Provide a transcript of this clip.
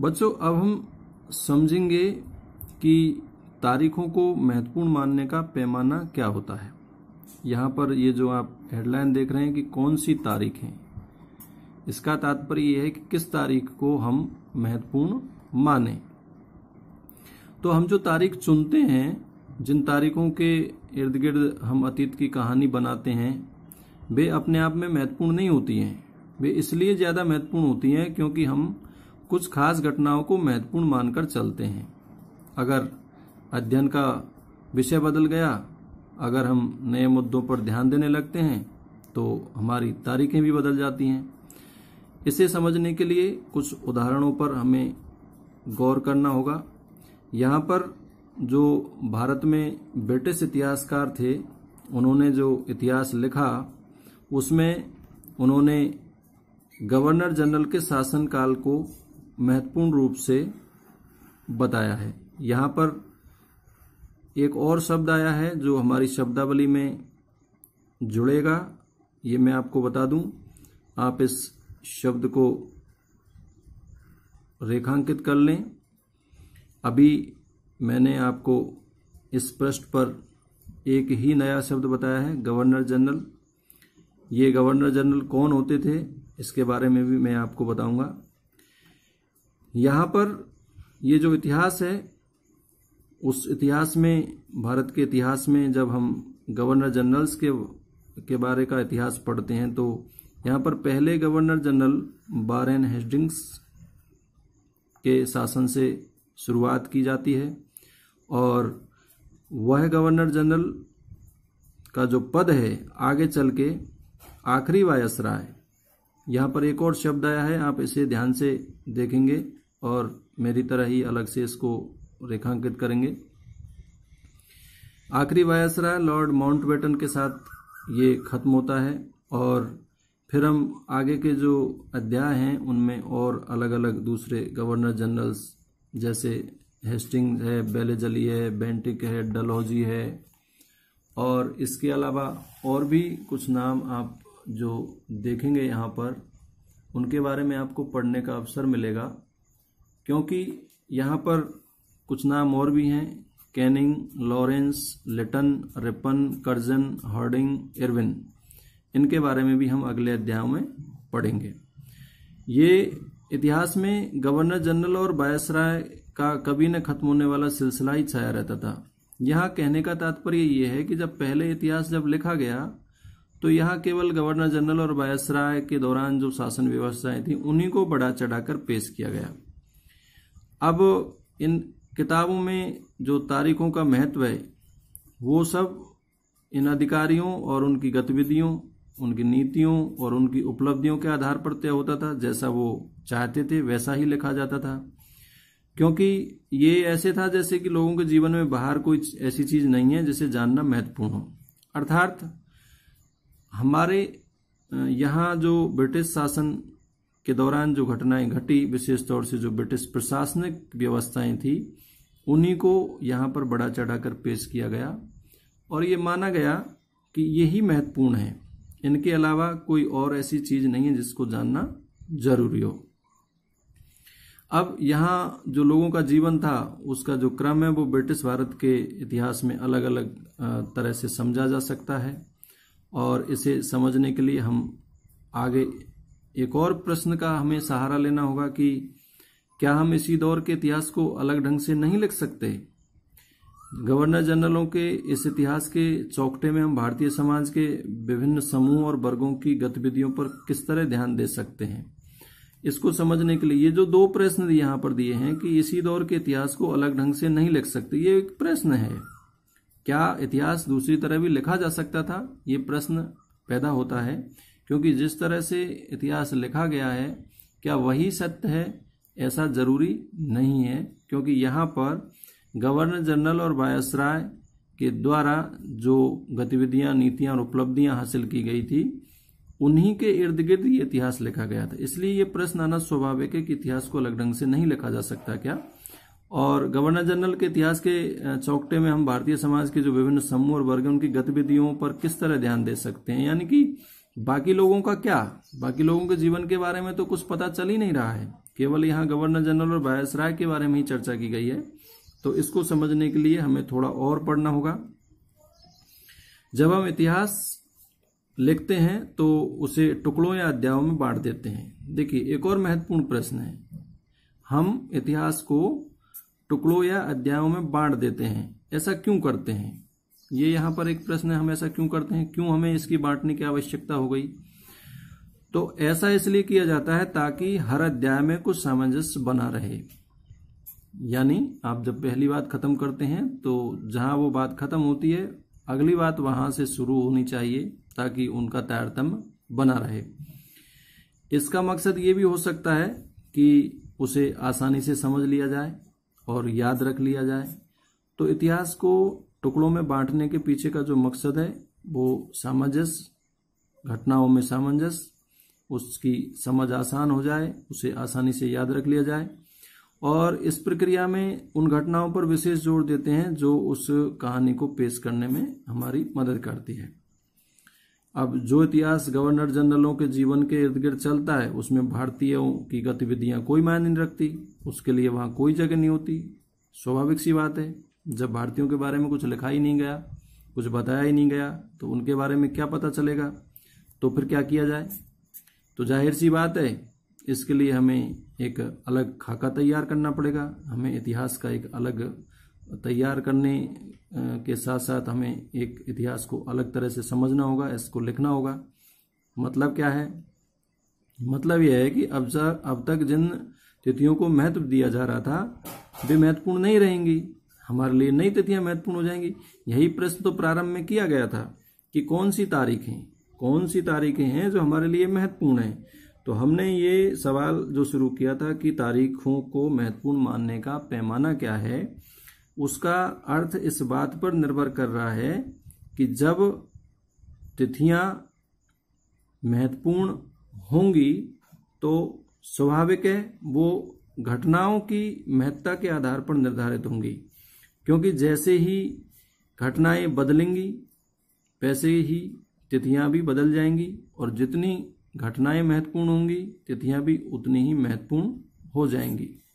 बच्चों अब हम समझेंगे कि तारीखों को महत्वपूर्ण मानने का पैमाना क्या होता है यहाँ पर ये जो आप हेडलाइन देख रहे हैं कि कौन सी तारीख है इसका तात्पर्य यह है कि किस तारीख को हम महत्वपूर्ण माने तो हम जो तारीख चुनते हैं जिन तारीखों के इर्द गिर्द हम अतीत की कहानी बनाते हैं वे अपने आप में महत्वपूर्ण नहीं होती हैं वे इसलिए ज़्यादा महत्वपूर्ण होती हैं क्योंकि हम कुछ खास घटनाओं को महत्वपूर्ण मानकर चलते हैं अगर अध्ययन का विषय बदल गया अगर हम नए मुद्दों पर ध्यान देने लगते हैं तो हमारी तारीखें भी बदल जाती हैं इसे समझने के लिए कुछ उदाहरणों पर हमें गौर करना होगा यहाँ पर जो भारत में ब्रिटिश इतिहासकार थे उन्होंने जो इतिहास लिखा उसमें उन्होंने गवर्नर जनरल के शासनकाल को महत्वपूर्ण रूप से बताया है यहाँ पर एक और शब्द आया है जो हमारी शब्दावली में जुड़ेगा ये मैं आपको बता दूं आप इस शब्द को रेखांकित कर लें अभी मैंने आपको इस पृष्ठ पर एक ही नया शब्द बताया है गवर्नर जनरल ये गवर्नर जनरल कौन होते थे इसके बारे में भी मैं आपको बताऊंगा यहाँ पर ये जो इतिहास है उस इतिहास में भारत के इतिहास में जब हम गवर्नर जनरल्स के के बारे का इतिहास पढ़ते हैं तो यहाँ पर पहले गवर्नर जनरल बारेन हेस्टिंग्स के शासन से शुरुआत की जाती है और वह गवर्नर जनरल का जो पद है आगे चल के आखिरी वायसराय यहाँ पर एक और शब्द आया है आप इसे ध्यान से देखेंगे और मेरी तरह ही अलग से इसको रेखांकित करेंगे आखिरी वायसराय लॉर्ड माउंटबेटन के साथ ये खत्म होता है और फिर हम आगे के जो अध्याय हैं उनमें और अलग अलग दूसरे गवर्नर जनरल्स जैसे हेस्टिंग है बेलेजली है बेंटिक है डलहौजी है और इसके अलावा और भी कुछ नाम आप जो देखेंगे यहाँ पर उनके बारे में आपको पढ़ने का अवसर मिलेगा क्योंकि यहाँ पर कुछ नाम और भी हैं Canning Lawrence Lytton Ripon Curzon Hardinge Irwin इनके बारे में भी हम अगले अध्याय में पढ़ेंगे ये इतिहास में गवर्नर जनरल और बायसराय का कभी न खत्म होने वाला सिलसिला ही छाया रहता था यहाँ कहने का तात्पर्य ये है कि जब पहले इतिहास जब लिखा गया तो यहाँ केवल गवर्नर जनरल और बायसराय के दौरान जो शासन व्यवस्थाएं थी उन्हीं को बढ़ा चढ़ाकर पेश किया गया अब इन किताबों में जो तारीखों का महत्व है वो सब इन अधिकारियों और उनकी गतिविधियों उनकी नीतियों और उनकी उपलब्धियों के आधार पर तय होता था जैसा वो चाहते थे वैसा ही लिखा जाता था क्योंकि ये ऐसे था जैसे कि लोगों के जीवन में बाहर कोई ऐसी चीज नहीं है जिसे जानना महत्वपूर्ण हो अर्थात हमारे यहाँ जो ब्रिटिश शासन के दौरान जो घटनाएं घटी विशेष तौर से जो ब्रिटिश प्रशासनिक व्यवस्थाएं थी उन्हीं को यहाँ पर बड़ा चढ़ाकर पेश किया गया और ये माना गया कि यही महत्वपूर्ण है इनके अलावा कोई और ऐसी चीज नहीं है जिसको जानना जरूरी हो अब यहाँ जो लोगों का जीवन था उसका जो क्रम है वो ब्रिटिश भारत के इतिहास में अलग अलग तरह से समझा जा सकता है और इसे समझने के लिए हम आगे एक और प्रश्न का हमें सहारा लेना होगा कि क्या हम इसी दौर के इतिहास को अलग ढंग से नहीं लिख सकते गवर्नर जनरलों के इस इतिहास के चौकटे में हम भारतीय समाज के विभिन्न समूह और वर्गों की गतिविधियों पर किस तरह ध्यान दे सकते हैं इसको समझने के लिए ये जो दो प्रश्न यहां पर दिए हैं कि इसी दौर के इतिहास को अलग ढंग से नहीं लिख सकते ये एक प्रश्न है क्या इतिहास दूसरी तरह भी लिखा जा सकता था ये प्रश्न पैदा होता है क्योंकि जिस तरह से इतिहास लिखा गया है क्या वही सत्य है ऐसा जरूरी नहीं है क्योंकि यहाँ पर गवर्नर जनरल और वायसराय के द्वारा जो गतिविधियां नीतियां और उपलब्धियां हासिल की गई थी उन्हीं के इर्द गिर्द ये इतिहास लिखा गया था इसलिए ये प्रश्न आना स्वाभाविक है कि इतिहास को अलग ढंग से नहीं लिखा जा सकता क्या और गवर्नर जनरल के इतिहास के चौकटे में हम भारतीय समाज के जो विभिन्न समूह और वर्ग उनकी गतिविधियों पर किस तरह ध्यान दे सकते हैं यानी कि बाकी लोगों का क्या बाकी लोगों के जीवन के बारे में तो कुछ पता चल ही नहीं रहा है केवल यहाँ गवर्नर जनरल और राय के बारे में ही चर्चा की गई है तो इसको समझने के लिए हमें थोड़ा और पढ़ना होगा जब हम इतिहास लिखते हैं तो उसे टुकड़ों या अध्यायों में बांट देते हैं देखिए एक और महत्वपूर्ण प्रश्न है हम इतिहास को टुकड़ों या अध्यायों में बांट देते हैं ऐसा क्यों करते हैं ये यहां पर एक प्रश्न है हम ऐसा क्यों करते हैं क्यों हमें इसकी बांटने की आवश्यकता हो गई तो ऐसा इसलिए किया जाता है ताकि हर अध्याय में कुछ सामंजस्य बना रहे यानी आप जब पहली बात खत्म करते हैं तो जहां वो बात खत्म होती है अगली बात वहां से शुरू होनी चाहिए ताकि उनका तारतम्य बना रहे इसका मकसद ये भी हो सकता है कि उसे आसानी से समझ लिया जाए और याद रख लिया जाए तो इतिहास को टुकड़ों में बांटने के पीछे का जो मकसद है वो सामंजस्य घटनाओं में सामंजस्य उसकी समझ आसान हो जाए उसे आसानी से याद रख लिया जाए और इस प्रक्रिया में उन घटनाओं पर विशेष जोर देते हैं जो उस कहानी को पेश करने में हमारी मदद करती है अब जो इतिहास गवर्नर जनरलों के जीवन के इर्द गिर्द चलता है उसमें भारतीयों की गतिविधियां कोई मायने नहीं रखती उसके लिए वहां कोई जगह नहीं होती स्वाभाविक सी बात है जब भारतीयों के बारे में कुछ लिखा ही नहीं गया कुछ बताया ही नहीं गया तो उनके बारे में क्या पता चलेगा तो फिर क्या किया जाए तो जाहिर सी बात है इसके लिए हमें एक अलग खाका तैयार करना पड़ेगा हमें इतिहास का एक अलग तैयार करने के साथ साथ हमें एक इतिहास को अलग तरह से समझना होगा इसको लिखना होगा मतलब क्या है मतलब यह है कि अब अब तक जिन तिथियों को महत्व दिया जा रहा था वे महत्वपूर्ण नहीं रहेंगी हमारे लिए नई तिथियां महत्वपूर्ण हो जाएंगी यही प्रश्न तो प्रारंभ में किया गया था कि कौन सी तारीखें कौन सी तारीखें हैं जो हमारे लिए महत्वपूर्ण हैं तो हमने ये सवाल जो शुरू किया था कि तारीखों को महत्वपूर्ण मानने का पैमाना क्या है उसका अर्थ इस बात पर निर्भर कर रहा है कि जब तिथियां महत्वपूर्ण होंगी तो स्वाभाविक है वो घटनाओं की महत्ता के आधार पर निर्धारित होंगी क्योंकि जैसे ही घटनाएं बदलेंगी वैसे ही तिथियां भी बदल जाएंगी और जितनी घटनाएं महत्वपूर्ण होंगी तिथियां भी उतनी ही महत्वपूर्ण हो जाएंगी